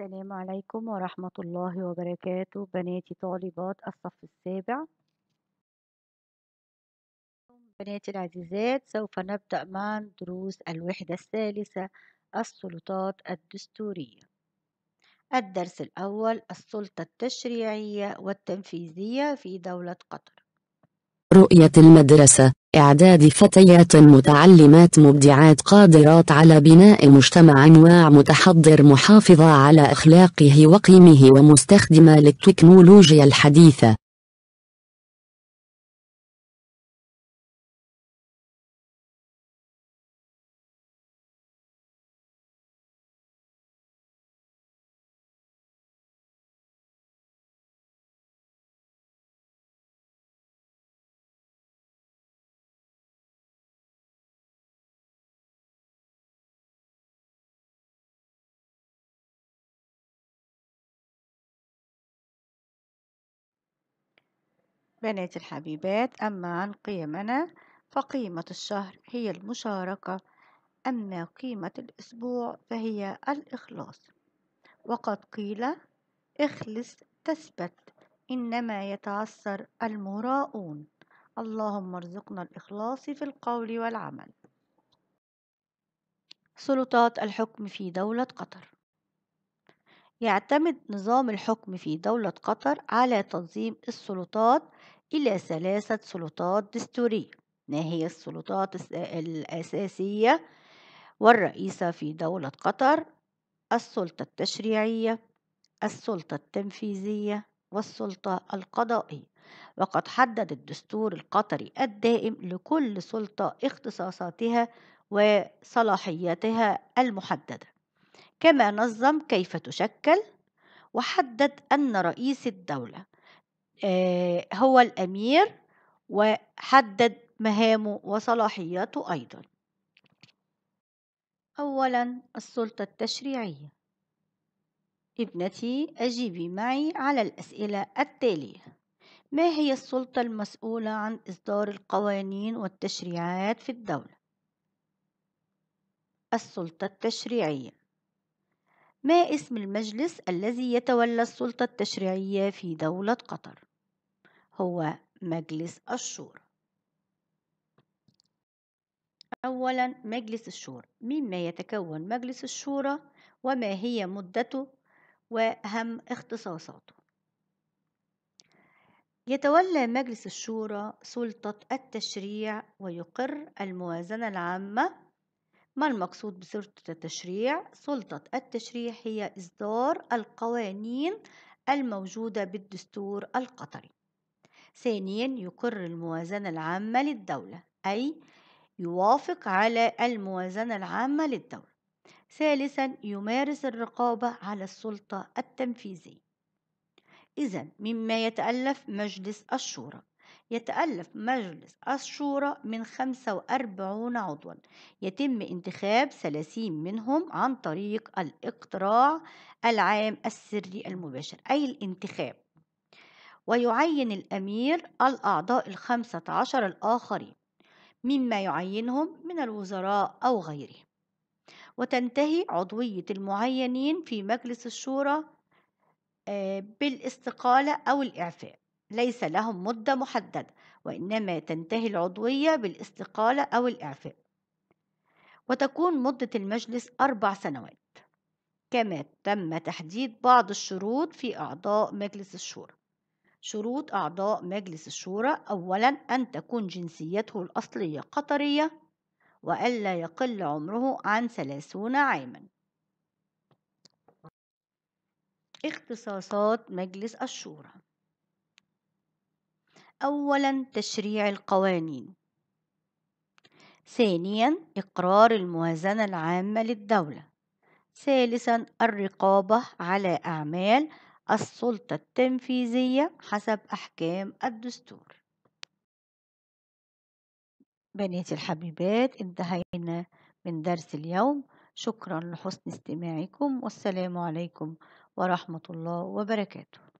السلام عليكم ورحمة الله وبركاته بناتي طالبات الصف السابع بناتي العزيزات سوف نبدأ مع دروس الوحدة الثالثة السلطات الدستورية الدرس الأول السلطة التشريعية والتنفيذية في دولة قطر رؤية المدرسة إعداد فتيات متعلمات مبدعات قادرات على بناء مجتمع متحضر محافظة على أخلاقه وقيمه ومستخدمة للتكنولوجيا الحديثة بنات الحبيبات أما عن قيمنا فقيمة الشهر هي المشاركة أما قيمة الأسبوع فهي الإخلاص وقد قيل اخلص تثبت إنما يتعثر المراءون اللهم ارزقنا الإخلاص في القول والعمل سلطات الحكم في دولة قطر يعتمد نظام الحكم في دولة قطر على تنظيم السلطات إلى ثلاثة سلطات دستورية ما هي السلطات الأساسية والرئيسة في دولة قطر السلطة التشريعية السلطة التنفيذية والسلطة القضائية وقد حدد الدستور القطري الدائم لكل سلطة اختصاصاتها وصلاحيتها المحددة كما نظم كيف تشكل وحدد أن رئيس الدولة آه، هو الأمير وحدد مهامه وصلاحياته أيضا أولا السلطة التشريعية ابنتي أجيبي معي على الأسئلة التالية ما هي السلطة المسؤولة عن إصدار القوانين والتشريعات في الدولة؟ السلطة التشريعية ما اسم المجلس الذي يتولى السلطة التشريعية في دولة قطر؟ هو مجلس الشورى أولا مجلس الشورى مما يتكون مجلس الشورى وما هي مدته وأهم اختصاصاته يتولى مجلس الشورى سلطة التشريع ويقر الموازنة العامة ما المقصود بسلطة التشريع؟ سلطة التشريع هي إصدار القوانين الموجودة بالدستور القطري ثانيا يقر الموازنة العامة للدولة أي يوافق على الموازنة العامة للدولة ثالثا يمارس الرقابة على السلطة التنفيذية إذا مما يتألف مجلس الشورى يتألف مجلس الشورى من 45 عضوا يتم انتخاب 30 منهم عن طريق الاقتراع العام السري المباشر أي الانتخاب ويعين الأمير الأعضاء الخمسة عشر الآخرين مما يعينهم من الوزراء أو غيرهم وتنتهي عضوية المعينين في مجلس الشورى آه، بالاستقالة أو الإعفاء ليس لهم مدة محددة وإنما تنتهي العضوية بالاستقالة أو الإعفاء وتكون مدة المجلس أربع سنوات كما تم تحديد بعض الشروط في أعضاء مجلس الشورى شروط أعضاء مجلس الشورى أولا أن تكون جنسيته الأصلية قطرية وألا يقل عمره عن ثلاثون عاما اختصاصات مجلس الشورى أولا تشريع القوانين ثانيا إقرار الموازنة العامة للدولة ثالثا الرقابة على أعمال السلطة التنفيذية حسب أحكام الدستور بناتي الحبيبات انتهينا من درس اليوم شكرا لحسن استماعكم والسلام عليكم ورحمة الله وبركاته